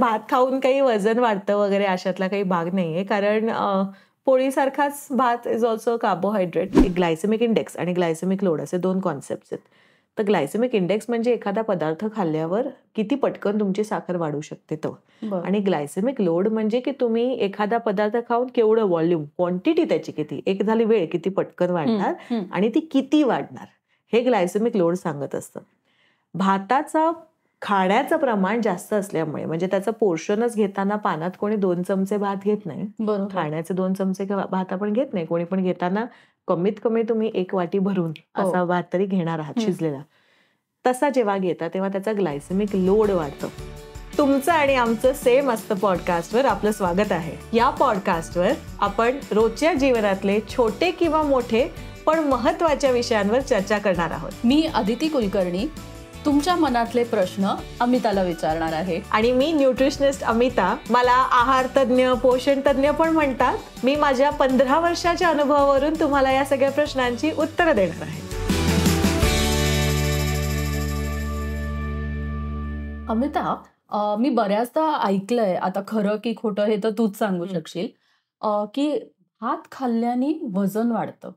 भात खाऊन काही वजन वाढतं वगैरे अशातला काही भाग नाहीये कारण पोळीसारखाच भात is also carbohydrate glycemic index आणि ग्लायसेमिक लोड असे दोन कॉन्सेप्ट आहेत तर ग्लायसेमिक इंडेक्स म्हणजे एखादा पदार्थ खाल्ल्यावर किती पटकन तुमची साखर वाढू शकते तो आणि ग्लायसेमिक लोड म्हणजे की तुम्ही एखादा पदार्थ खाऊन केवढं व्हॉल्यूम क्वांटिटी त्याची किती एक झाली वेळ किती पटकन वाढणार आणि ती किती वाढणार हे ग्लायसेमिक लोड सांगत असतं भाताचा खाण्याचं प्रमाण जास्त असल्यामुळे म्हणजे त्याचं पोर्शनच घेताना पानात कोणी दोन चमचे भात घेत नाही खाण्याचे दोन चमचे भात आपण घेत नाही कोणी पण घेताना कमीत कमी तुम्ही एक वाटी भरून हो. असा भात तरी घेणार आहात शिजलेला तसा जेव्हा घेता तेव्हा त्याचा ग्लायसेमिक लोड वाढतो तुमचं आणि आमचं सेम असतं पॉडकास्टवर आपलं स्वागत आहे या पॉडकास्टवर आपण रोजच्या जीवनातले छोटे किंवा मोठे पण महत्वाच्या विषयांवर चर्चा करणार आहोत मी अदिती कुलकर्णी तुमच्या मनातले प्रश्न अमिताला विचारणार आहे आणि मी न्यूट्रिशनिस्ट अमिता मला आहार तज्ज्ञ पोषण तज्ज्ञ पण म्हणतात मी माझ्या पंधरा वर्षाच्या अनुभवावरून तुम्हाला या सगळ्या प्रश्नांची उत्तरं देणार आहे अमिता मी बऱ्याचदा ऐकलंय आता खरं की खोटं हे तर तूच सांगू शकशील की हात खाल्ल्याने वजन वाढतं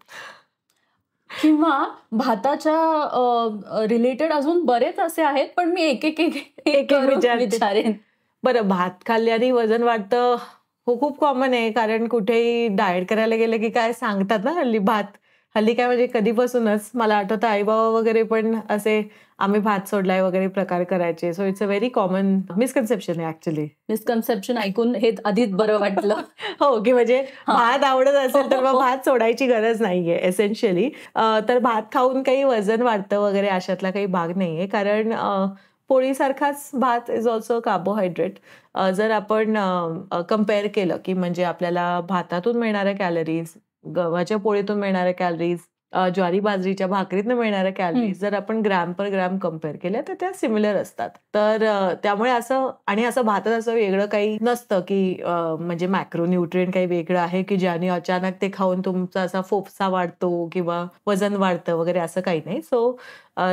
किंवा भाताच्या रिलेटेड अजून बरेच असे आहेत पण मी एक एक एक विचारेन बरं भात खाल्ल्याने वजन वाढतं हो खूप कॉमन आहे कारण कुठेही डाएट करायला गेलं की काय सांगतात ना हल्ली भात हल्ली काय म्हणजे कधीपासूनच मला आठवतं आईबाबा वगैरे पण असे आम्ही भात सोडलाय वगैरे प्रकार करायचे so it's a very common misconception आहे ऍक्च्युली मिसकन्सेप्शन ऐकून हे आधीच बरं वाटलं हो की म्हणजे भात आवडत असेल तर मग हो. भात सोडायची गरज नाहीये एसेन्शियली तर भात खाऊन काही वजन वाढतं वगैरे अशातला काही भाग नाहीये कारण पोळीसारखाच भात इज ऑल्सो कार्बोहायड्रेट जर आपण कम्पेअर केलं की म्हणजे आपल्याला भातातून मिळणाऱ्या कॅलरीज गव्हाच्या पोळीतून मिळणाऱ्या कॅलरीज ज्वारी बाजरीच्या भाकरीत मिळणाऱ्या कॅलरीज जर आपण ग्रॅम पर ग्रॅम कम्पेअर केल्या तर त्या सिमिलर असतात तर त्यामुळे असं आणि असं भातात असं वेगळं काही नसतं की म्हणजे मॅक्रो काही वेगळं आहे की ज्याने अचानक ते खाऊन तुमचा असा फोफसा वाढतो किंवा वजन वाढतं वगैरे असं काही नाही so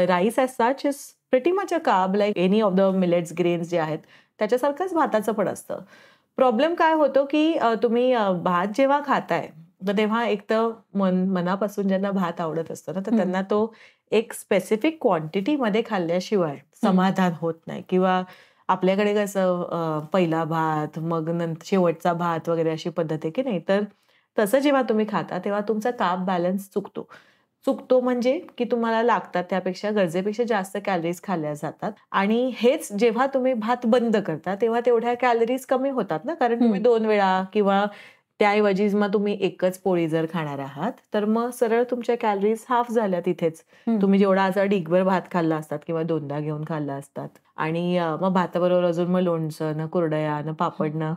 rice as such is pretty much a carb like any of the millets grains जे आहेत त्याच्यासारखंच भाताचं पण असतं प्रॉब्लेम काय होतो की तुम्ही भात जेव्हा खाताय तर तेव्हा एक तर मन मनापासून ज्यांना भात आवडत असतो ना तर त्यांना तो एक स्पेसिफिक क्वांटिटी मध्ये खाल्ल्याशिवाय समाधान होत नाही किंवा आपल्याकडे कसं पहिला भात मग नंतर शेवटचा भात वगैरे अशी पद्धत आहे की नाही तर तसं जेव्हा तुम्ही खाता तेव्हा तुमचा काप बॅलन्स चुकतो चुकतो म्हणजे की तुम्हाला लागतात त्यापेक्षा गरजेपेक्षा जास्त कॅलरीज खाल्ल्या जातात आणि हेच जेव्हा तुम्ही भात बंद करता तेव्हा तेवढ्या कॅलरीज कमी होतात ना कारण तुम्ही दोन वेळा किंवा त्याऐवजी मग तुम्ही एकच पोळी जर खाणार आहात तर मग सरळ तुमच्या कॅलरीज हाफ झाल्या तिथेच तुम्ही जेवढा असा डिगभर भात खाल्ला असतात किंवा दोनदा घेऊन खाल्ला असतात आणि मग भाताबरोबर अजून मग लोणचं ना कुरडया ना पापड न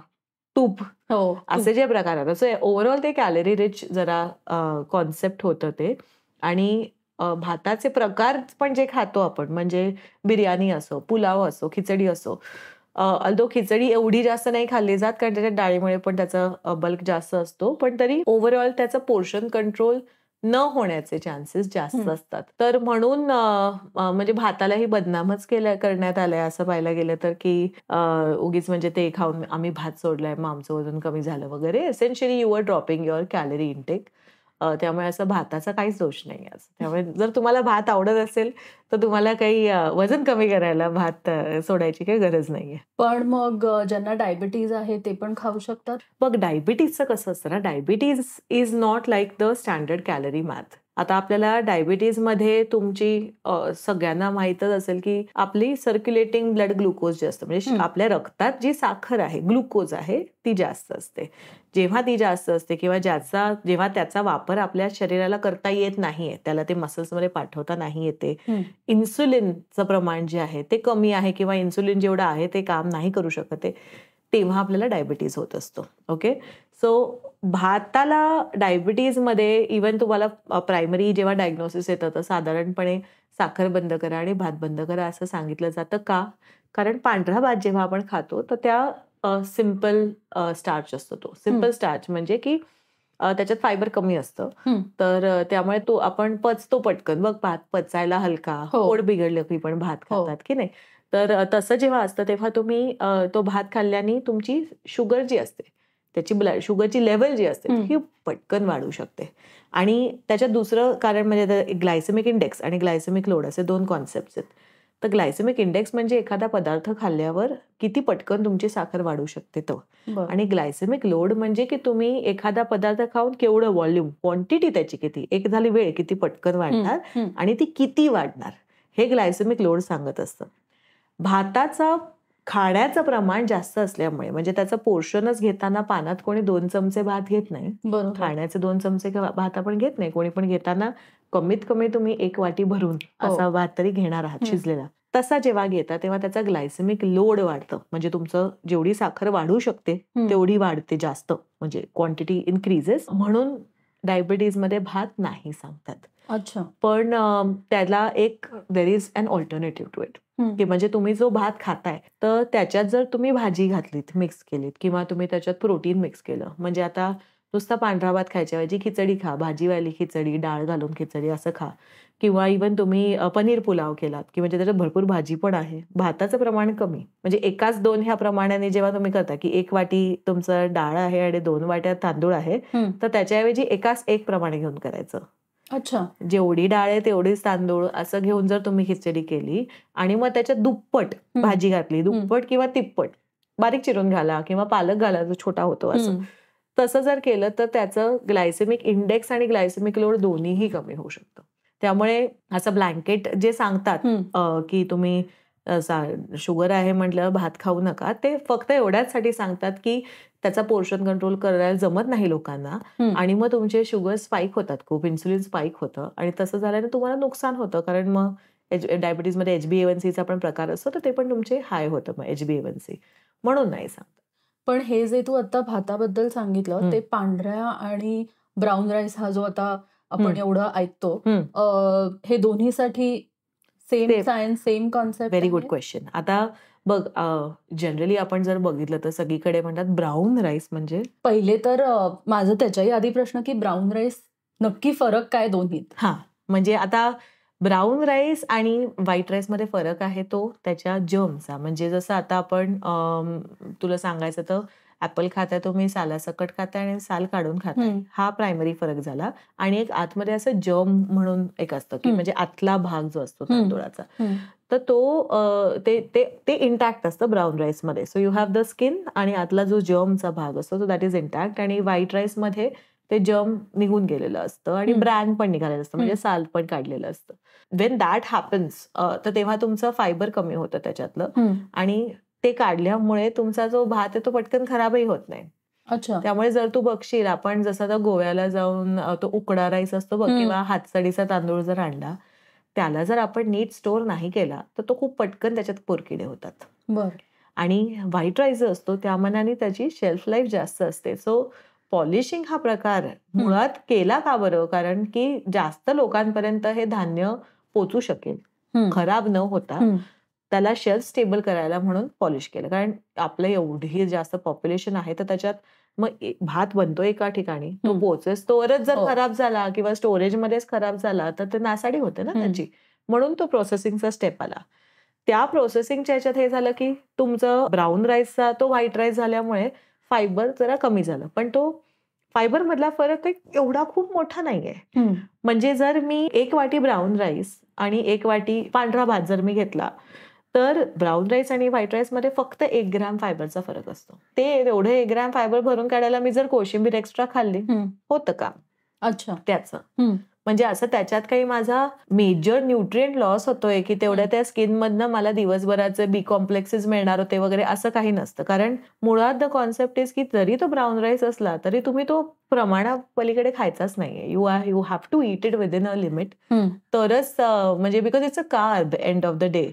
तूप हो असे जे प्रकार आहेत असं ओव्हरऑल ते कॅलरी रिच जरा कॉन्सेप्ट होतं ते आणि भाताचे प्रकार पण जे खातो आपण म्हणजे बिर्याणी असो पुलाव असो खिचडी असो अल्दो खिचडी एवढी जास्त नाही खाल्ली जात कारण त्याच्या डाळीमुळे पण त्याचा बल्क जास्त असतो पण तरी ओव्हरऑल त्याचं पोर्शन कंट्रोल न होण्याचे चान्सेस जास्त असतात तर म्हणून म्हणजे भातालाही बदनामच केल्या करण्यात आलंय असं पाहायला गेलं तर की उगीच म्हणजे ते खाऊन आम्ही भात सोडलाय मग आमचं वजन कमी झालं वगैरे essentially you dropping your calorie intake त्यामुळे असं भाताचा काहीच दोष नाही असं त्यामुळे जर तुम्हाला भात आवडत असेल तर तुम्हाला काही वजन कमी करायला भात सोडायची काही गरज नाहीये पण मग ज्यांना डायबिटीज आहे ते पण खाऊ शकतात मग डायबिटीजचं कसं असतं ना diabetes is not like the standard calorie math आता आपल्याला डायबिटीजमध्ये तुमची सगळ्यांना माहितच असेल की आपली सर्क्युलेटिंग ब्लड ग्लुकोज जास्त म्हणजे आपल्या रक्तात जी साखर आहे ग्लुकोज आहे ती जास्त असते जेव्हा ती जास्त असते किंवा ज्याचा जेव्हा त्याचा वापर आपल्या शरीराला करता येत नाहीये त्याला ते मसल्समध्ये पाठवता नाही येते इन्सुलिनचं प्रमाण जे आहे ते कमी आहे किंवा इन्सुलिन जेवढं आहे ते काम नाही करू शकत तेव्हा आपल्याला डायबिटीज होत असतो ओके सो भारताला डायबिटीजमध्ये इवन तुम्हाला प्रायमरी जेव्हा डायग्नोसिस येतं तर साधारणपणे साखर बंद करा आणि भात बंद करा असं सांगितलं जातं का कारण पांढरा भात जेव्हा आपण खातो तर त्या सिंपल स्टार्च असतो तो सिंपल स्टार्च म्हणजे की त्याच्यात फायबर कमी असतं तर त्यामुळे तो आपण पचतो पटकन बघ भात पचायला हलका हो. पोट बिघडलं की पण भात हो. खातात की नाही तर तसं जेव्हा असतं तेव्हा तुम्ही तो भात खाल्ल्याने तुमची शुगर जी असते त्याची ब्लड शुगरची लेवल जी असते ही पटकन वाढू शकते आणि त्याच्यात दुसरं कारण म्हणजे ग्लायसेमिक इंडेक्स आणि ग्लायसेमिक लोड असे दोन कॉन्सेप्ट आहेत तर ग्लायसेमिक इंडेक्स म्हणजे एखादा पदार्थ खाल्ल्यावर किती पटकन तुमची साखर वाढू शकते तो आणि ग्लायसेमिक लोड म्हणजे की तुम्ही एखादा पदार्थ खाऊन केवढं व्हॉल्यूम क्वांटिटी त्याची किती एक झाली वेळ किती पटकन वाढणार आणि ती किती वाढणार हे ग्लायसेमिक लोड सांगत असतं भाताचा खाण्याचं प्रमाण जास्त असल्यामुळे म्हणजे त्याचं पोर्शनच घेताना पानात कोणी दोन चमचे भात घेत नाही खाण्याचे दोन चमचे भात आपण घेत नाही कोणी पण घेताना कमीत कमी तुम्ही एक वाटी भरून हो. असा भात तरी घेणार आहात शिजलेला तसा जेव्हा घेता तेव्हा त्याचा ग्लायसेमिक लोड वाढतं म्हणजे तुमचं जेवढी साखर वाढू शकते तेवढी वाढते जास्त म्हणजे क्वांटिटी इनक्रीजेस म्हणून डायबिटीज मध्ये भात नाही सांगतात अच्छा पण त्याला एक there is an alternative to it की म्हणजे तुम्ही जो भात खाताय तर त्याच्यात जर तुम्ही भाजी घातलीत मिक्स केलीत किंवा तुम्ही त्याच्यात प्रोटीन मिक्स केलं म्हणजे आता नुसता पांढरा भात खायच्याऐवजी खिचडी खा भाजीवाली खिचडी डाळ घालून खिचडी असं खा किंवा इवन तुम्ही पनीर पुलाव केलात की म्हणजे त्याच्यात भरपूर भाजी पण आहे भाताचं प्रमाण कमी म्हणजे एकाच दोन ह्या प्रमाणाने जेव्हा तुम्ही करता की एक वाटी तुमचं डाळ आहे आणि दोन वाट्या तांदूळ आहे तर त्याच्याऐवजी एकाच एक प्रमाणे घेऊन करायचं अच्छा जेवढी डाळ आहे तेवढीच तांदूळ असं घेऊन जर तुम्ही खिचडी केली आणि मग त्याच्यात दुप्पट भाजी घातली दुप्पट किंवा तिप्पट बारीक चिरून घाला किंवा पालक घाला जो छोटा होतो असं तसं जर केलं तर त्याचं ग्लायसेमिक इंडेक्स आणि ग्लायसेमिक लोड दोन्हीही कमी होऊ शकतं त्यामुळे असं ब्लँकेट जे सांगतात की तुम्ही शुगर आहे म्हटलं भात खाऊ नका ते फक्त एवढ्याचसाठी सांगतात की त्याचा पोर्शन कंट्रोल करायला जमत नाही लोकांना आणि मग तुमचे शुगर स्पाईक होतात खूप इन्सुलिन स्पाईक होतं आणि तसं झाल्याने तुम्हाला नुकसान होतं कारण मग डायबिटीज मध्ये बी एवन सीचा पण प्रकार असतो तर ते पण तुमचे हाय होतं मग एच सी म्हणून नाही सांगत पण हे जे तू आता भाताबद्दल सांगितलं ते पांढऱ्या आणि ब्राऊन राईस हा जो आता आपण एवढं ऐकतो हे दोन्हीसाठी same science same concept very good question आता बघ जनरली आपण जर बघितलं तर सगळीकडे म्हणतात ब्राऊन राईस म्हणजे पहिले तर माझं त्याच्याही आधी प्रश्न की ब्राऊन राईस नक्की फरक काय दोन्हीत हा म्हणजे आता ब्राऊन राईस आणि व्हाईट राईस मध्ये फरक आहे तो त्याच्या जर्मचा म्हणजे जसं आता आपण तुला सांगायचं तर ऍपल खाताय तुम्ही सालासकट खाताय आणि साल काढून खाताय हा प्रायमरी फरक झाला आणि एक आतमध्ये असं जम म्हणून एक असतं की म्हणजे आतला भाग जो असतो तांदुळाचा तर तो ते इंटॅक्ट असतं ब्राऊन राईस मध्ये so you have the skin आणि आतला जो जर्मचा भाग असतो तो दॅट इज इंटॅक्ट आणि व्हाईट राईस मध्ये ते जर्म निघून गेलेलं असतं आणि ब्रँड पण निघालेलं असतं म्हणजे साल पण काढलेलं असतं वेन दॅट हॅपन्स तर तेव्हा तुमचं फायबर कमी होतं त्याच्यातलं आणि ते काढल्यामुळे तुमचा जो भात आहे तो पटकन खराबही होत नाही अच्छा त्यामुळे जर तू बघशील आपण जसं आता गोव्याला जाऊन तो उकडा राईस असतो बघ किंवा हातसडीचा तांदूळ जर आणला त्याला जर आपण नीट स्टोर नाही केला तर तो खूप पटकन त्याच्यात पोरकिडे होतात बरं आणि व्हाईट राईस असतो त्या मनाने त्याची शेल्फ लाईफ जास्त असते सो पॉलिशिंग हा प्रकार मुळात केला का बरं कारण की जास्त लोकांपर्यंत हे धान्य पोचू शकेल खराब न होता त्याला शेल्फ स्टेबल करायला म्हणून पॉलिश केलं कारण आपलं एवढी जास्त पॉप्युलेशन आहे तर त्याच्यात मग भात बनतो एका ठिकाणी तो पोचेस तोवरच जर हो. खराब झाला किंवा स्टोरेज स्टोरेजमध्येच खराब झाला तर ते नासाडी होते ना त्याची म्हणून तो प्रोसेसिंगचा स्टेप आला त्या प्रोसेसिंगच्या याच्यात हे झालं की तुमचं ब्राऊन राईसचा तो व्हाईट राईस झाल्यामुळे फायबर जरा कमी झालं पण तो फायबर मधला फरक एवढा खूप मोठा नाहीये म्हणजे जर मी एक वाटी ब्राऊन राईस आणि एक वाटी पांढरा भात जर मी घेतला तर ब्राऊन राईस आणि व्हाईट मध्ये फक्त एक ग्रॅम फायबरचा फरक असतो ते एवढे एक ग्रॅम फायबर भरून काढायला मी जर कोशिंबीर एक्स्ट्रा खाल्ली होतं का अच्छा त्याचं म्हणजे असं त्याच्यात काही माझा मेजर न्यूट्रिएंट लॉस होतोय की तेवढ्या त्या स्किन मधनं मला दिवसभराचे बी कॉम्प्लेक्सेस मिळणार होते वगैरे असं काही नसतं कारण मुळात द कॉन्सेप्ट इज की जरी तो ब्राऊन राईस असला तरी तुम्ही तो पलीकडे खायचाच नाहीये you are you have to eat it within a limit तरच म्हणजे because it's a carb end of the day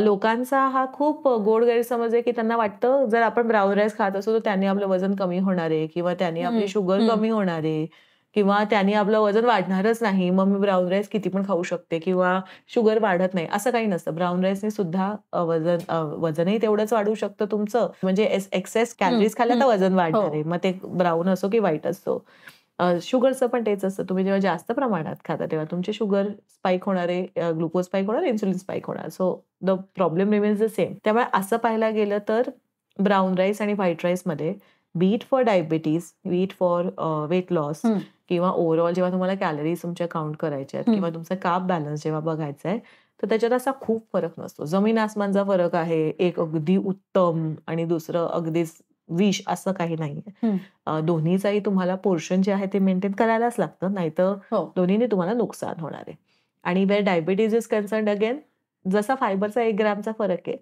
लोकांचा हा खूप गोड गैरसमज आहे की त्यांना वाटतं जर आपण ब्राऊन राईस खात असू तर त्याने आपलं वजन कमी होणार आहे किंवा त्याने आपली शुगर कमी होणार आहे किंवा त्याने आपलं वजन वाढणारच नाही मग मी ब्राऊन राईस किती पण खाऊ शकते किंवा शुगर वाढत नाही असं काही नसतं ब्राऊन राईसने सुद्धा वजन वजनही तेवढंच वाढू शकतं तुमचं म्हणजे एक्सेस कॅलरीज खाल्ल्या तर वजन वाढणार हो. आहे मग ते ब्राऊन असो की व्हाईट असो शुगरचं पण तेच असतं तुम्ही जेव्हा जास्त प्रमाणात खाता तेव्हा तुमचे शुगर स्पाईक होणारे ग्लुकोज स्पाईक होणार इन्सुलिन स्पाईक होणार so the problem remains the same त्यामुळे असं पाहायला गेलं तर ब्राऊन राईस आणि व्हाईट राईसमध्ये be it for diabetes be it for weight loss किंवा ओव्हरऑल जेव्हा तुम्हाला कॅलरीज तुमच्या काउंट करायच्या आहेत किंवा तुमचा काप बॅलन्स जेव्हा बघायचा आहे तर त्याच्यात असा खूप फरक नसतो जमीन आसमानचा फरक आहे एक अगदी उत्तम आणि दुसरं अगदीच विष असं काही नाहीये दोन्हीचाही तुम्हाला पोर्शन जे आहे ते मेंटेन करायलाच लागतं नाहीतर हो. दोन्हीने तुम्हाला नुकसान होणार आहे आणि where diabetes is concern again जसा फायबरचा एक ग्रॅमचा फरक आहे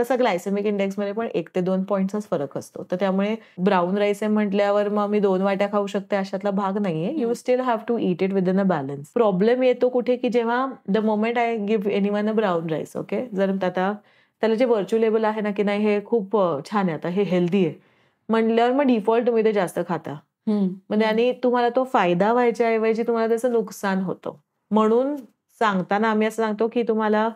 तसा ग्लायसेमिक इंडेक्स मध्ये पण एक ते दोन पॉइंटचाच फरक असतो तर त्यामुळे ब्राऊन राईस आहे म्हटल्यावर मग मी दोन वाट्या खाऊ शकते अशातला भाग नाहीये you still have to eat it with a balance problem येतो कुठे की जेव्हा the moment I give anyone a brown rice okay जर आता त्याला जे व्हर्च्युलेबल आहे ना की नाही हे खूप छान आहे आता हे हेल्दी आहे म्हणल्यावर मग डिफॉल्ट तुम्ही ते जास्त खाता म्हणजे आणि तुम्हाला तो फायदा व्हायच्या ऐवजी तुम्हाला त्याचं नुकसान होतं म्हणून सांगताना आम्ही असं सांगतो की तुम्हाला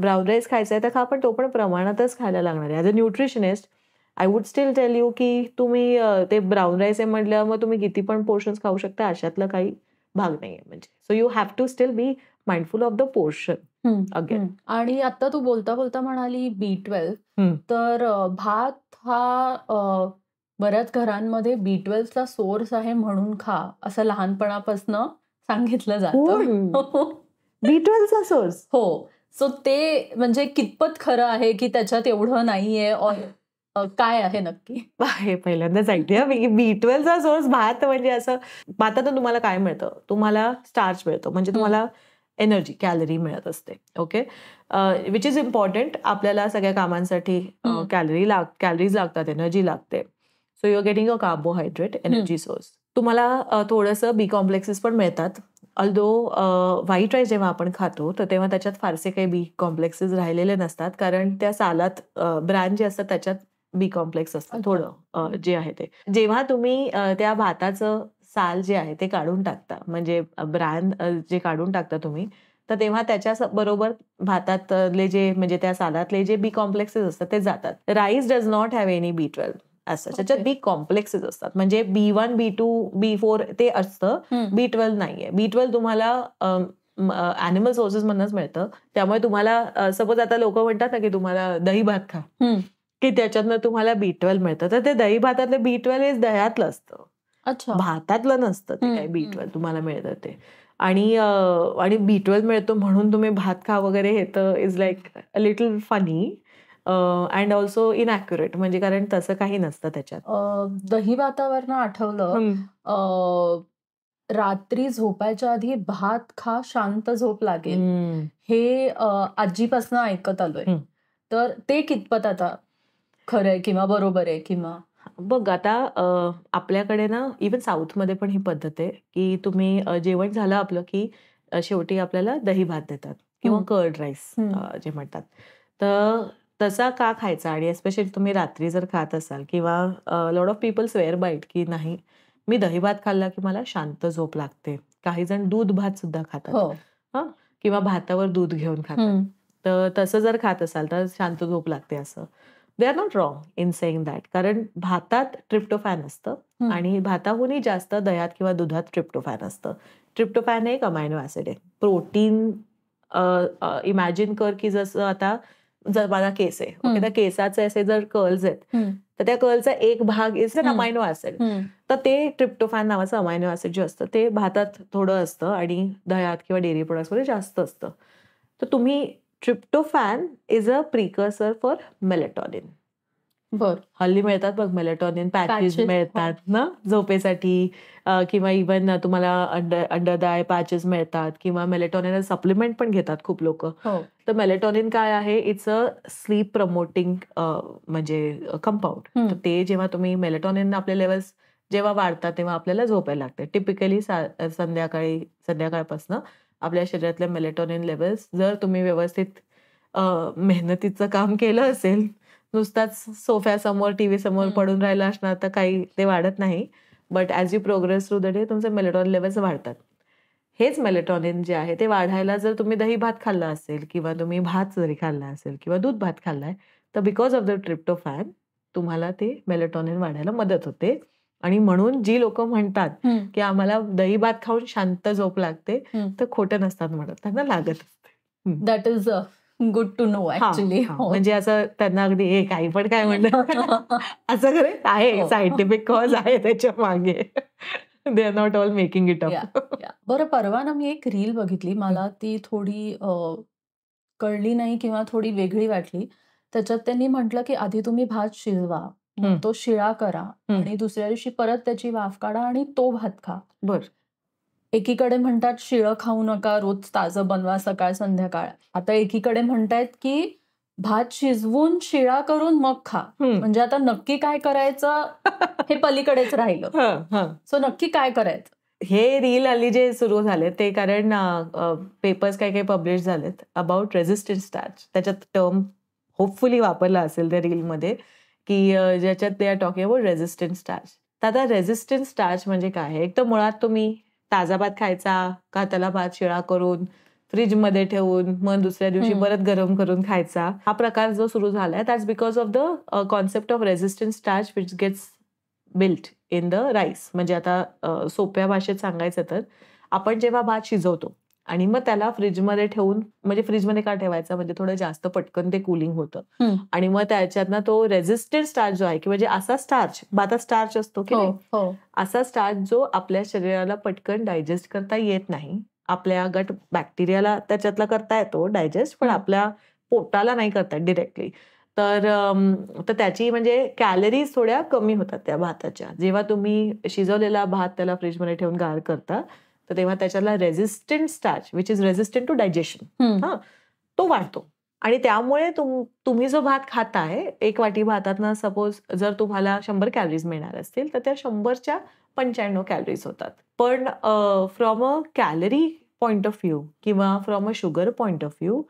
ब्राऊन राईस खायचा आहे तर खा पण तो पण प्रमाणातच खायला लागणार आहे as a nutritionist I would still tell you की तुम्ही ते ब्राऊन राईस आहे म्हटल्यावर मग तुम्ही किती पण पोर्शन्स खाऊ शकता अशातलं काही भाग नाही आहे म्हणजे so you have to still be mindful of the portion again आणि आता तू बोलता बोलता म्हणाली बी ट्वेल्व तर भात हा बऱ्याच घरांमध्ये बी ट्वेल्वचा सोर्स आहे म्हणून खा असं लहानपणापासून सांगितलं जात बी ट्वेल्वचा सोर्स हो सो ते म्हणजे कितपत खरं आहे की त्याच्यात एवढं नाहीये ऑर काय आहे नक्की आहे पहिल्यांदाच ऐकूया मी बी ट्वेल्वचा सोर्स भात म्हणजे असं तर तुम्हाला काय मिळतं तुम्हाला स्टार्च मिळतो म्हणजे तुम्हाला एनर्जी कॅलरी मिळत असते ओके विच इज इम्पॉर्टंट आपल्याला सगळ्या कामांसाठी कॅलरी लाग कॅलरीज लागतात एनर्जी लागते so you're getting a carbohydrate energy source तुम्हाला थोडंसं बी कॉम्प्लेक्सेस पण मिळतात अल्दो व्हाईट राईस जेव्हा आपण खातो तर तेव्हा त्याच्यात फारसे काही बी कॉम्प्लेक्सेस राहिलेले नसतात कारण त्या सालात ब्रँड जे असतात त्याच्यात बी कॉम्प्लेक्स असतात थोडं जे आहे ते जेव्हा तुम्ही त्या भाताचं साल जे आहे ते काढून टाकता म्हणजे ब्रँड जे काढून टाकता तुम्ही तर तेव्हा त्याच्या बरोबर भातातले जे म्हणजे त्या सालातले जे बी कॉम्प्लेक्सेस असतात ते जातात rice does not have any B twelve असं त्याच्यात बी कॉम्प्लेक्सेस असतात म्हणजे B one B two B four ते असतं बी ट्वेल्व नाहीये बी ट्वेल्व तुम्हाला अॅनिमल सोर्सेस म्हणूनच मिळतं त्यामुळे तुम्हाला सपोज आता लोक म्हणतात ना की तुम्हाला दही भात खा की त्याच्यातनं तुम्हाला बी ट्वेल्व मिळतं तर ते दही भातातलं बी ट्वेल्व हे दह्यातलं असतं अच्छा भातातलं नसतं ते काय बी ट्वेल्व तुम्हाला मिळतं ते आणि आणि बी ट्वेल्व मिळतो म्हणून तुम्ही भात खा वगैरे हे तर is like a little funny and also inaccurate म्हणजे कारण तसं काही नसतं त्याच्यात दही वातावरण आठवलं रात्री झोपायच्या आधी भात खा शांत झोप लागेल हे आजीपासून ऐकत आलोय तर ते कितपत आता खरं आहे किंवा बरोबर आहे किंवा बघ आता आपल्याकडे ना इवन साऊथमध्ये पण ही पद्धत आहे की तुम्ही जेवण झालं आपलं की शेवटी आपल्याला दही भात देतात किंवा कर्ड राईस जे म्हणतात तर तसा का खायचा आणि एस्पेशली तुम्ही रात्री जर खात असाल किंवा lot of people swear by it की नाही मी दही भात खाल्ला की मला शांत झोप लागते काही जण दूध भात सुद्धा खातात हो. किंवा भातावर दूध घेऊन खातात तर तसं जर खात असाल तर शांत झोप लागते असं they are not wrong in saying that कारण भातात ट्रिप्टोफॅन असतं आणि भाताहूनही जास्त दह्यात किंवा दुधात ट्रिप्टोफॅन असतं ट्रिप्टोफॅन एक अमायनो ऍसिड आहे प्रोटीन इमॅजिन कर की जसं आता जर माझा केस आहे ओके त्या केसाचे असे जर कर्ल्स आहेत तर त्या कर्लचा एक भाग इज अमायनो असेल तर ते ट्रिप्टोफॅन नावाचं अमायनो असेल जे असतं ते भातात थोडं असतं आणि दह्यात किंवा डेअरी मध्ये जास्त असतं तर तुम्ही tryptophan is a precursor for melatonin बर हल्ली मिळतात बघ मेलेटॉनिन पॅचेस हो. मिळतात ना झोपेसाठी किंवा इव्हन तुम्हाला अंडर दाय पॅचेस मिळतात किंवा मेलेटॉनिन सप्लिमेंट पण घेतात खूप लोक हो. तर मेलेटॉनिन काय आहे इट्स अ स्लीप प्रमोटिंग म्हणजे कंपाऊंड ते जेव्हा तुम्ही मेलेटॉनिन आपले लेवल्स जेव्हा वाढतात तेव्हा आपल्याला झोपायला लागते टिपिकली संध्याकाळी संध्याकाळपासून आपल्या शरीरातल्या मेलेटॉनिन लेवल्स जर तुम्ही व्यवस्थित मेहनतीचं काम केलं असेल नुसताच सोफ्यासमोर टी व्ही समोर पडून राहिला असणार तर काही ते वाढत नाही but as you progress through the day तुमचे मेलेटॉन लेवल्स वाढतात हेच मेलेटॉनिन जे आहे ते वाढायला जर तुम्ही दही भात खाल्ला असेल किंवा तुम्ही भात जरी खाल्ला असेल किंवा दूध भात खाल्लाय तर बिकॉज ऑफ द ट्रिप्टोफॅन तुम्हाला ते मेलेटॉनिन वाढायला मदत होते आणि म्हणून जी लोक म्हणतात की आम्हाला दही भात खाऊन शांत झोप लागते तर खोटं नसतात म्हणत त्यांना लागत असते that is good to know actually म्हणजे असं त्यांना अगदी हे काही पण काय म्हणलं असं खरे आहे सायंटिफिक हो. कॉज आहे त्याच्या मागे they are not all making it up बरं परवा ना मी एक रील बघितली मला ती थोडी कळली नाही किंवा थोडी वेगळी वाटली त्याच्यात त्यांनी म्हटलं की आधी तुम्ही भात शिजवा तो शिळा करा आणि दुसऱ्या दिवशी परत त्याची वाफ काढा आणि तो भात खा बर एकीकडे म्हणतात शिळं खाऊ नका रोज ताजं बनवा सकाळ संध्याकाळ आता एकीकडे म्हणतायत की भात शिजवून शिळा करून मग खा म्हणजे आता नक्की काय करायचं हे पलीकडेच राहिलं सो नक्की काय करायचं हे रील आली जे सुरू झाले ते कारण पेपर्स काही काही पब्लिश झालेत अबाउट रेझिस्टंट स्टार्च त्याच्यात टर्म होपफुली वापरला असेल त्या रीलमध्ये की ज्याच्यात ते are talking about resistant starch आता रेझिस्टंट स्टार्च म्हणजे काय एक तर मुळात तुम्ही ताजा भात खायचा त्याला भात शिळा करून मध्ये ठेवून मग दुसऱ्या दिवशी परत गरम करून खायचा हा प्रकार जो सुरू झालाय that's because of the concept of resistance starch which gets built in the rice म्हणजे आता uh, सोप्या भाषेत सांगायचं तर आपण जेव्हा भात शिजवतो आणि मग त्याला फ्रीजमध्ये ठेवून म्हणजे फ्रीजमध्ये का ठेवायचा म्हणजे थोडं जास्त पटकन ते कुलिंग होतं आणि मग ना तो रेजिस्टेड स्टार्च जो आहे की म्हणजे असा स्टार्च बाता स्टार्च असतो की हो, हो. असा स्टार्च जो आपल्या शरीराला पटकन डायजेस्ट करता येत नाही आपल्या गट बॅक्टेरियाला त्याच्यातला करता येतो डायजेस्ट पण आपल्या पोटाला नाही करता डिरेक्टली तर तर त्याची म्हणजे कॅलरीज थोड्या कमी होतात त्या भाताच्या जेव्हा तुम्ही शिजवलेला भात त्याला फ्रीजमध्ये ठेवून गार करता तर तेव्हा त्याच्याला resistant starch which is resistant to digestion हा तो वाढतो आणि त्यामुळे तुम्ही जो भात खाताय एक वाटी भातातना सपोज जर तुम्हाला शंभर कॅलरीज मिळणार असतील तर त्या शंभरच्या पंच्याण्णव कॅलरीज होतात पण from a calorie point of view किंवा from a sugar point of view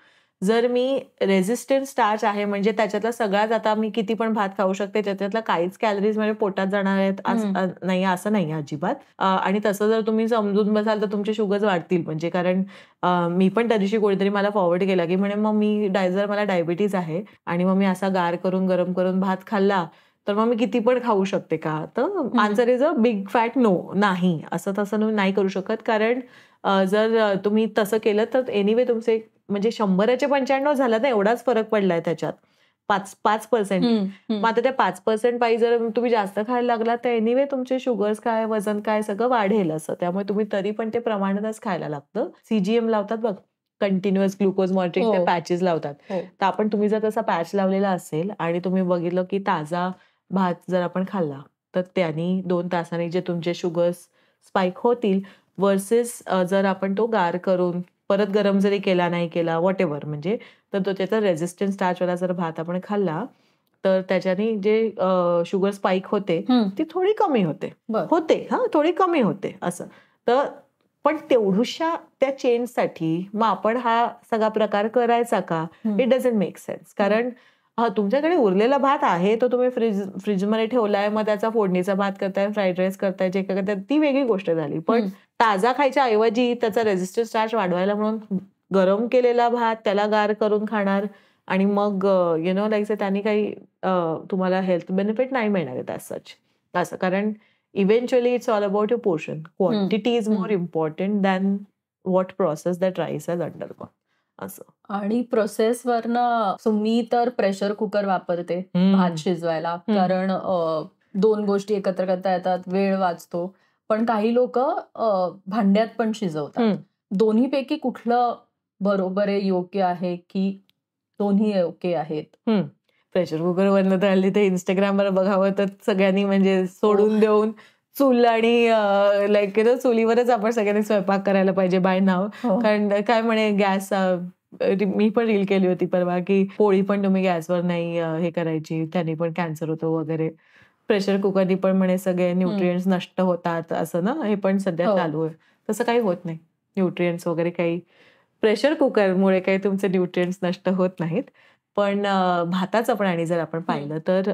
जर मी रेझिस्टंट स्टार्च आहे म्हणजे त्याच्यातला सगळ्यात आता मी किती पण भात खाऊ शकते त्याच्यातला काहीच कॅलरीज म्हणजे पोटात जाणार आहेत नाही असं नाही अजिबात आणि तसं जर तुम्ही समजून बसाल तर तुमचे शुगर्स वाढतील म्हणजे कारण मी पण त्या दिवशी कोणीतरी मला फॉरवर्ड केला की म्हणे मग मी डायझर मला डायबिटीज आहे आणि मग मी असा गार करून गरम करून भात खाल्ला तर मग मी किती पण खाऊ शकते का तर answer is a big fat no नाही असं तसं नाही करू शकत कारण जर तुम्ही तसं केलं तर एनिवे तुमचे म्हणजे शंभराचे पंच्याण्णव झाला तर एवढाच फरक पडलाय त्याच्यात पाच पाच पर्सेंट मग आता त्या पाच पर्सेंट पायी जर तुम्ही जास्त खायला लागला तर एनिवे तुमचे शुगर्स काय वजन काय सगळं वाढेल असं त्यामुळे तुम्ही तरी पण ते प्रमाणातच खायला लागतं सीजीएम लावतात बघ कंटिन्युअस ग्लुकोज मॉनिटरिंग ते पॅचेस हो. लावतात हो. तर आपण तुम्ही जर तसा पॅच लावलेला असेल आणि तुम्ही बघितलं की ताजा भात जर आपण खाल्ला तर त्यांनी दोन तासांनी जे तुमचे शुगर्स स्पाइक होतील वर्सेस जर आपण तो गार करून परत गरम जरी केला नाही केला वॉट एव्हर म्हणजे तर तो त्याचा रेझिस्टन्स टाचवाला जर भात आपण खाल्ला तर त्याच्याने जे शुगर स्पाइक होते ती थोडी कमी होते होते हा थोडी कमी होते असं तर पण तेवढ्या त्या चेंजसाठी मग आपण हा सगळा प्रकार करायचा का इट डझंट मेक सेन्स कारण हा तुमच्याकडे उरलेला भात आहे तो तुम्ही फ्रीज फ्रीजमध्ये ठेवलाय मग त्याचा फोडणीचा भात करताय फ्राईड राईस करताय जे काय करताय ती वेगळी गोष्ट झाली पण ताजा खायच्या ऐवजी त्याचा रेजिस्टर स्टार्च वाढवायला म्हणून गरम केलेला भात त्याला गार करून खाणार आणि मग यु नो लाईक त्याने काही तुम्हाला हेल्थ बेनिफिट नाही मिळणार आहेत सच असं कारण eventually it's all about your portion quantity is more important than what process that rice has undergone असं आणि प्रोसेसवरनं ना मी तर प्रेशर कुकर वापरते भात शिजवायला कारण दोन गोष्टी एकत्र करता येतात वेळ वाचतो पण काही लोक भांड्यात पण शिजवतात दोन्हीपैकी कुठलं बरोबर आहे योग्य आहे की दोन्ही योग्य आहेत प्रेशर कुकर बनलं तर हल्ली ते इंस्टाग्रामवर बघावं तर सगळ्यांनी म्हणजे सोडून हो. देऊन चूल आणि लाईक चुलीवरच आपण सगळ्यांनी स्वयंपाक करायला पाहिजे बाय नाव हो. कारण काय म्हणे गॅस मी पण रील केली होती परवा की पोळी पण तुम्ही गॅसवर नाही हे करायची त्याने पण कॅन्सर होतो वगैरे प्रेशर कुकरनी पण म्हणे सगळे न्यूट्रिएंट्स नष्ट होतात असं ना हे पण सध्या हो. चालू आहे तसं काही होत नाही न्यूट्रियंट्स वगैरे काही प्रेशर कुकरमुळे काही तुमचे न्यूट्रियंट्स नष्ट होत नाहीत पण भाताचं प्राणी जर आपण पाहिलं तर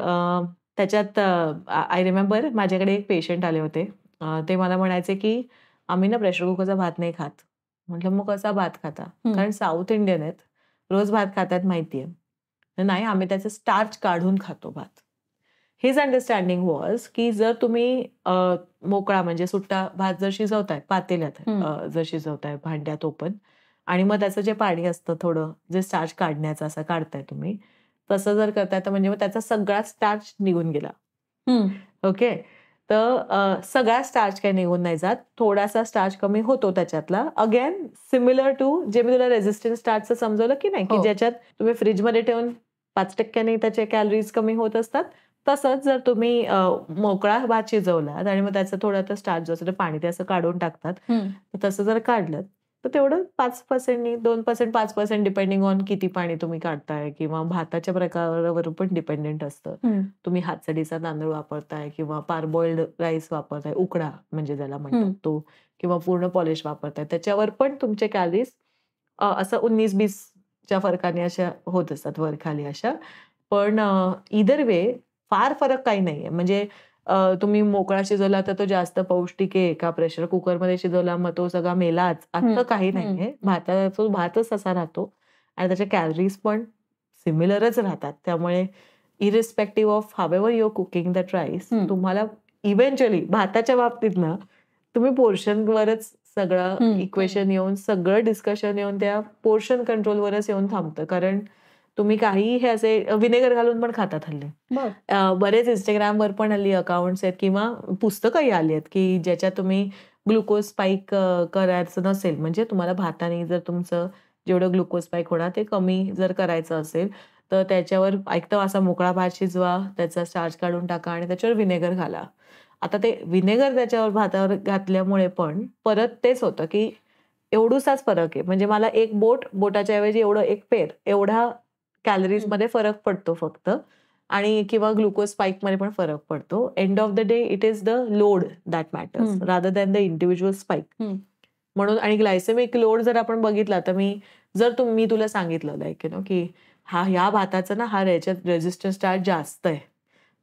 त्याच्यात आय रिमेंबर माझ्याकडे एक पेशंट आले होते ते मला म्हणायचे की आम्ही ना प्रेशर कुकरचा भात नाही खात म्हटलं मग कसा भात खाता कारण साऊथ इंडियन आहेत रोज भात खातात माहितीये नाही आम्ही त्याचं स्टार्च काढून खातो भात हिज अंडरस्टँडिंग वॉज की जर तुम्ही मोकळा म्हणजे सुट्टा भात जर शिजवताय पातेल्यात जर शिजवताय भांड्यात ओपन आणि मग त्याचं जे पाणी असतं थोडं जे स्टार्च काढण्याचं असं काढताय तुम्ही तसं जर करताय तर म्हणजे मग त्याचा सगळा स्टार्च निघून गेला ओके तर सगळा स्टार्च काही निघून नाही जात थोडासा स्टार्च कमी होतो त्याच्यातला अगेन सिमिलर टू जे मी तुला रेझिस्टन्स स्टार्च समजवलं की नाही की हो. ज्याच्यात तुम्ही फ्रीजमध्ये ठेवून पाच टक्क्याने त्याचे कॅलरीज कमी होत असतात तसंच जर तुम्ही मोकळा भात शिजवलात आणि मग त्याचं थोडं आता स्टार्च जो पाणी ते असं काढून टाकतात तसं जर काढलं तर तेवढं पाच पर्सेंट दोन पर्सेंट पाच पर्सेंट डिपेंडिंग ऑन किती पाणी तुम्ही काढताय किंवा भाताच्या प्रकारावर पण डिपेंडेंट असतं तुम्ही हातसडीचा तांदूळ वापरताय किंवा पारबॉइल्ड राईस वापरताय उकडा म्हणजे ज्याला म्हणतात तो किंवा पूर्ण पॉलिश वापरताय त्याच्यावर पण तुमचे कॅलरीज असं उन्नीस बीसच्या फरकाने अशा होत असतात वर खाली अशा पण इदर वे फार फरक काही नाहीये म्हणजे तुम्ही मोकळा शिजवला तर तो जास्त पौष्टिक आहे का प्रेशर कुकरमध्ये शिजवला मग तो सगळा मेलाच असं काही नाहीये भाताचा भातच असा राहतो आणि त्याच्या कॅलरीज पण सिमिलरच राहतात त्यामुळे irrespective of however you're cooking the rice तुम्हाला इव्हेंच्युअली भाताच्या बाबतीत ना तुम्ही पोर्शनवरच सगळं इक्वेशन येऊन सगळं डिस्कशन येऊन त्या पोर्शन कंट्रोलवरच येऊन थांबतं कारण तुम्ही काही हे असे विनेगर घालून पण खातात हल्ले बरेच इंस्टाग्रामवर पण हल्ली अकाउंट आहेत किंवा पुस्तकंही आली आहेत की ज्याच्यात तुम्ही ग्लुकोज स्पाईक करायचं नसेल म्हणजे तुम्हाला भाताने जर तुमचं जेवढं ग्लुकोज स्पाईक होणार ते कमी जर करायचं असेल तर त्याच्यावर ऐकतं असा मोकळा भात शिजवा त्याचा स्टार्च काढून टाका आणि त्याच्यावर विनेगर घाला आता ते विनेगर त्याच्यावर भातावर घातल्यामुळे पण परत तेच होतं की एवढूसाच फरक आहे म्हणजे मला एक बोट बोटाच्या ऐवजी एवढं एक पेर एवढा कॅलरीज मध्ये फरक पडतो फक्त आणि किंवा ग्लुकोज स्पाइक मध्ये पण फरक पडतो end of the day it is the load that matters rather than the individual spike म्हणून आणि ग्लायसेमिक लोड जर आपण बघितला तर मी जर तुम्ही तुला सांगितलं लाईक नो की हा ह्या भाताचा ना हा रेजर रेजिस्टन्स स्टार्ट जास्त आहे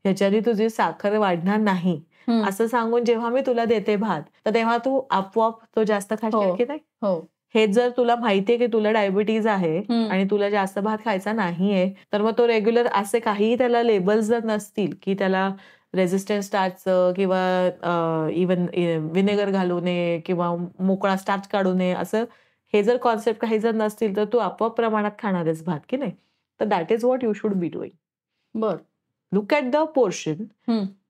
ह्याच्यानी तुझी साखर वाढणार नाही असं सांगून जेव्हा मी तुला देते भात तर तेव्हा तू आपोआप तो जास्त खाशील हो. की नाही हो. हे जर तुला माहितीये की तुला डायबिटीज आहे आणि तुला जास्त भात खायचा नाहीये तर मग तो रेग्युलर असे काहीही त्याला लेबल्स जर नसतील की त्याला रेझिस्टंट स्टार्च किंवा इवन विनेगर घालू नये किंवा मोकळा स्टार्च काढू नये असं हे जर कॉन्सेप्ट काही जर नसतील तर तू आपोआप प्रमाणात खाणारच भात की नाही तर that is what you should be doing बर लुक ॲट द पोर्शन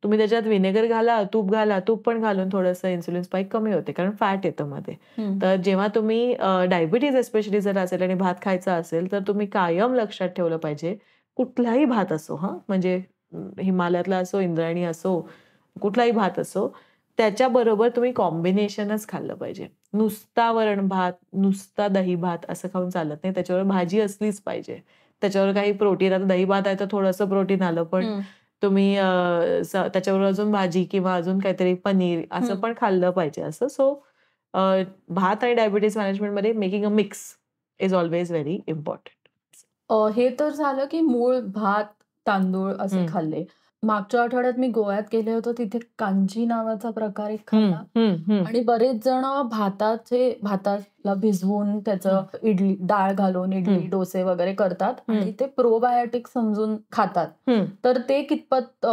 तुम्ही त्याच्यात व्हिनेगर घाला तूप घाला तूप पण घालून थोडस इन्सुलिन स्पाईक कमी होते कारण फॅट येतं मध्ये तर जेव्हा तुम्ही डायबिटीज एस्पेशली जर असेल आणि भात खायचा असेल तर तुम्ही कायम लक्षात ठेवलं पाहिजे कुठलाही भात असो हा म्हणजे हिमालयातला असो इंद्रायणी असो कुठलाही भात असो त्याच्याबरोबर तुम्ही कॉम्बिनेशनच खाल्लं पाहिजे नुसता वरण भात नुसता दही भात असं खाऊन चालत नाही त्याच्यावर भाजी असलीच पाहिजे त्याच्यावर काही प्रोटीन आता दही भात आहे तर थोडस प्रोटीन आलं पण तुम्ही त्याच्यावर अजून भाजी किंवा अजून काहीतरी पनीर असं पण खाल्लं पाहिजे असं सो भात आणि डायबिटीज मध्ये making a mix is always very important हे तर झालं की मूळ भात तांदूळ असे खाल्ले मागच्या आठवड्यात मी गोव्यात गेले होतो तिथे कांजी नावाचा प्रकार एक खाल्ला आणि बरेच जण भाताचे भातात ला भिजवून त्याचं इडली डाळ घालून इडली डोसे वगैरे करतात आणि ते प्रोबायोटिक समजून खातात तर ते कितपत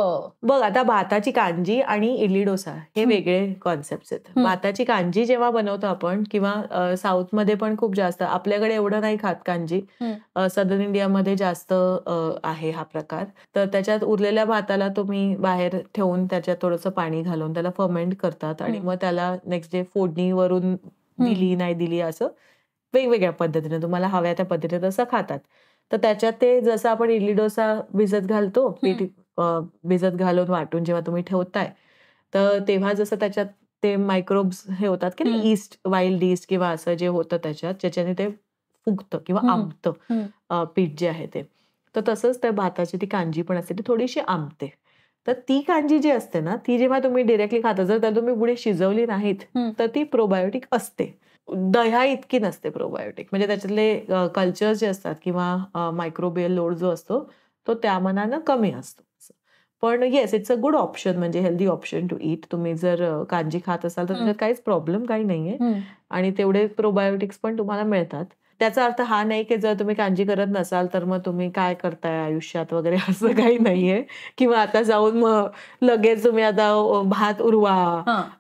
बघ आता भाताची कांजी आणि इडली डोसा हे वेगळे कॉन्सेप्ट आहेत भाताची कांजी जेव्हा बनवतो आपण किंवा मध्ये पण खूप जास्त आपल्याकडे एवढं नाही खात कांजी सदर्न इंडियामध्ये जास्त आहे हा प्रकार तर त्याच्यात उरलेल्या भाताला तुम्ही बाहेर ठेवून त्याच्यात थोडंसं पाणी घालून त्याला फर्मेंट करतात आणि मग त्याला नेक्स्ट डे फोडणीवरून दिली नाही दिली असं वेगवेगळ्या पद्धतीने तुम्हाला हव्या त्या पद्धतीने तसं खातात तर त्याच्यात ते जसं आपण इडली डोसा भिजत घालतो भिजत घालून वाटून जेव्हा तुम्ही ठेवताय तर तेव्हा जसं त्याच्यात ते मायक्रोब्स हे होतात की ईस्ट वाईल्ड ईस्ट किंवा असं जे होतं त्याच्यात ज्याच्याने ते फुगतं किंवा आंबतं पीठ जे आहे ते तर तसंच त्या भाताची ती कांजी पण असते ती थोडीशी आंबते तर ती कांजी जी असते ना ती जेव्हा तुम्ही डिरेक्टली खाता जर तर तुम्ही पुढे शिजवली नाहीत तर ती प्रोबायोटिक असते दह्या इतकी नसते प्रोबायोटिक म्हणजे त्याच्यातले कल्चर जे असतात किंवा मायक्रोबियल लोड जो असतो तो त्या मनानं कमी असतो पण yes it's a good option म्हणजे हेल्दी ऑप्शन टू इट तुम्ही जर कांजी खात असाल तर त्याच्यात काहीच प्रॉब्लेम काही नाहीये आणि तेवढे प्रोबायोटिक्स पण तुम्हाला मिळतात त्याचा अर्थ हा नाही की जर तुम्ही कांजी करत नसाल तर मग तुम्ही काय करताय आयुष्यात वगैरे असं काही नाहीये किंवा आता जाऊन मग लगेच तुम्ही आता भात उरवा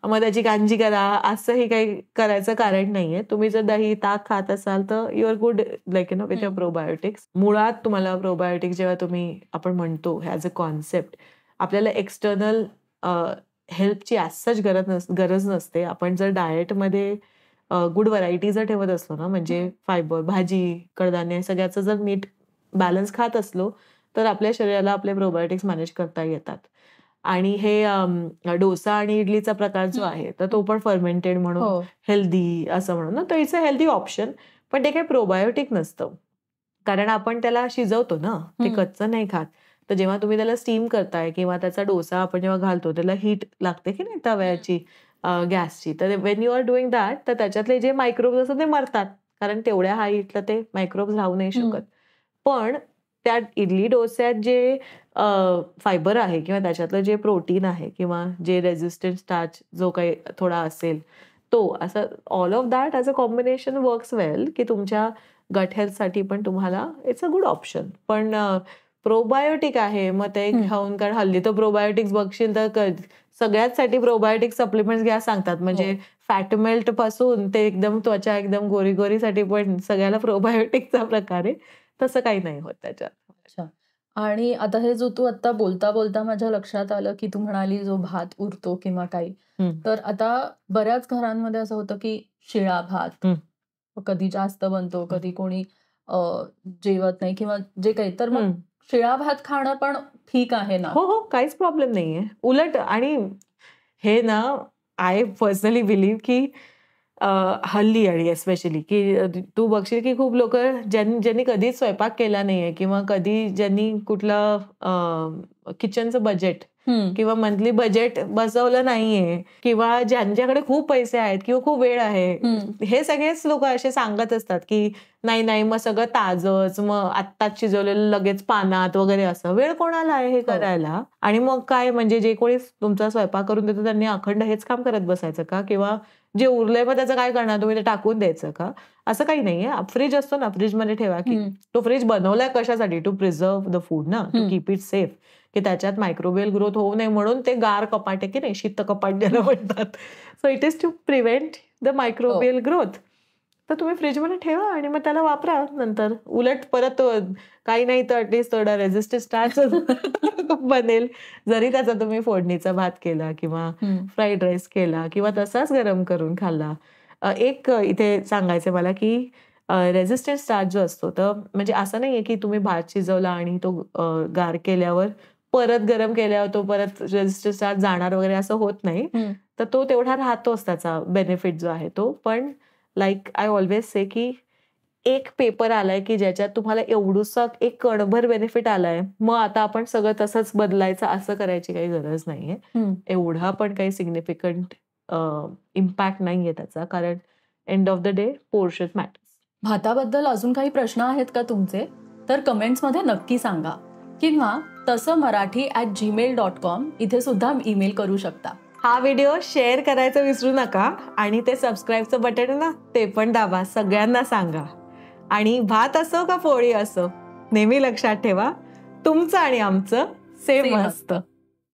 मग त्याची कांजी करा असंही काही करायचं कारण नाहीये तुम्ही जर दही ताक खात असाल तर you're good like you know with your probiotics मुळात तुम्हाला प्रोबायोटिक जेव्हा तुम्ही आपण म्हणतो हॅज अ कॉन्सेप्ट आपल्याला एक्सटर्नल हेल्पची असच गरज गरज नसते आपण जर डाएटमध्ये गुड व्हरायटी जर ठेवत असलो ना म्हणजे फायबर भाजी कडधान्य सगळ्याचं जर नीट बॅलन्स खात असलो तर आपल्या शरीराला आपले प्रोबायोटिक्स मॅनेज करता येतात आणि हे डोसा आणि इडलीचा प्रकार जो आहे तर तो पण फर्मेंटेड म्हणून हेल्दी हो. असं म्हणून ना इट्स अ हेल्दी ऑप्शन पण ते काही प्रोबायोटिक नसतं कारण आपण त्याला शिजवतो ना ते कच्चं नाही खात तर जेव्हा तुम्ही त्याला स्टीम करताय किंवा त्याचा डोसा आपण जेव्हा घालतो त्याला हीट लागते की नाही तव्याची गॅसची तर when you are doing that तर त्याच्यातले जे मायक्रोब्स असतात ते मरतात कारण तेवढ्या इटलं ते मायक्रोब्स राहू नाही शकत पण त्या इडली डोस्यात जे फायबर आहे किंवा त्याच्यातलं जे प्रोटीन आहे किंवा जे रेझिस्टंट स्टार्च जो काही थोडा असेल तो असं all of that as a combination works well की तुमच्या गट हेल्थसाठी पण तुम्हाला इट्स अ गुड ऑप्शन पण प्रोबायोटिक आहे मग ते घेऊन कारण हल्ली तर प्रोबायोटिक्स बघशील तर साठी प्रोबायोटिक सप्लिमेंट्स घ्या सांगतात हो. म्हणजे फॅट मेल्ट पासून ते एकदम त्वचा एकदम गोरी गोरीसाठी पण सगळ्याला प्रोबायोटिकचा प्रकार आहे तसं काही नाही होत त्याच्यात आणि आता हे जो तू आता बोलता बोलता माझ्या लक्षात आलं की तू म्हणाली जो भात उरतो किंवा काही तर आता बऱ्याच घरांमध्ये असं होतं की शिळा भात कधी जास्त बनतो कधी कोणी जेवत नाही किंवा जे काही तर मग शिळा भात खाणं पण ठीक आहे ना हो हो काहीच प्रॉब्लेम नाही आहे उलट आणि हे ना आय पर्सनली बिलीव्ह की हल्ली आणि एस्पेशली की तू बघशील की खूप लोक ज्यांनी कधी कधीच स्वयंपाक केला नाहीये किंवा कधी ज्यांनी कुठला किचनचं बजेट किंवा मंथली बजेट बसवलं नाहीये किंवा ज्यांच्याकडे खूप पैसे आहेत किंवा खूप वेळ आहे हे सगळेच लोक असे सांगत असतात की नाही नाही मग सगळं ताजच मग आत्ताच शिजवलेलं लगेच पानात वगैरे असं वेळ कोणाला आहे हे हो. करायला आणि मग काय म्हणजे जे कोणी तुमचा स्वयंपाक करून देतो त्यांनी अखंड हेच काम करत बसायचं का किंवा जे उरले मग त्याचं काय करणार तुम्ही ते टाकून द्यायचं का असं काही नाहीये फ्रीज असतो ना मध्ये ठेवा की तो फ्रीज बनवलाय कशासाठी टू प्रिझर्व्ह द फूड ना टू कीप इट सेफ की त्याच्यात मायक्रोवेल ग्रोथ होऊ नये म्हणून ते गार कपाट आहे की नाही शीत कपाट ज्याला म्हणतात so it is to prevent the microbial growth तर तुम्ही फ्रीजमध्ये ठेवा आणि मग त्याला वापरा नंतर उलट परत काही नाही तर अटलिस्ट थोडा रेजिस्टर स्टार्च बनेल जरी त्याचा तुम्ही फोडणीचा भात केला किंवा फ्राईड राईस केला किंवा तसाच गरम करून खाल्ला एक इथे सांगायचं मला की रेझिस्टंट स्टार्च जो असतो तर म्हणजे असं नाहीये की तुम्ही भात शिजवला आणि तो गार केल्यावर परत गरम केल्यावर तो परत रेझिस्टंट स्टार्च जाणार वगैरे असं होत नाही तर तो तेवढा राहतोच त्याचा बेनिफिट जो आहे तो पण लाईक आय ऑलवेज से की एक पेपर आलाय की ज्याच्यात तुम्हाला एवढूसा एक कणभर बेनिफिट आलाय मग आता आपण सगळं तसंच बदलायचं असं करायची काही गरज नाहीये एवढा पण काही सिग्निफिकंट इम्पॅक्ट नाहीये त्याचा कारण end of the day portion matters भाताबद्दल अजून काही प्रश्न आहेत का तुमचे तर कमेंट्समध्ये नक्की सांगा किंवा तसं Marathi at Gmail dot com इथे सुद्धा ईमेल करू शकता हा व्हिडिओ शेअर करायचं विसरू नका आणि ते सबस्क्राईबचं बटन ना ते पण दाबा सगळ्यांना सांगा आणि भात असो का पोळी असो नेहमी लक्षात ठेवा तुमचं आणि आमचं सेम असतं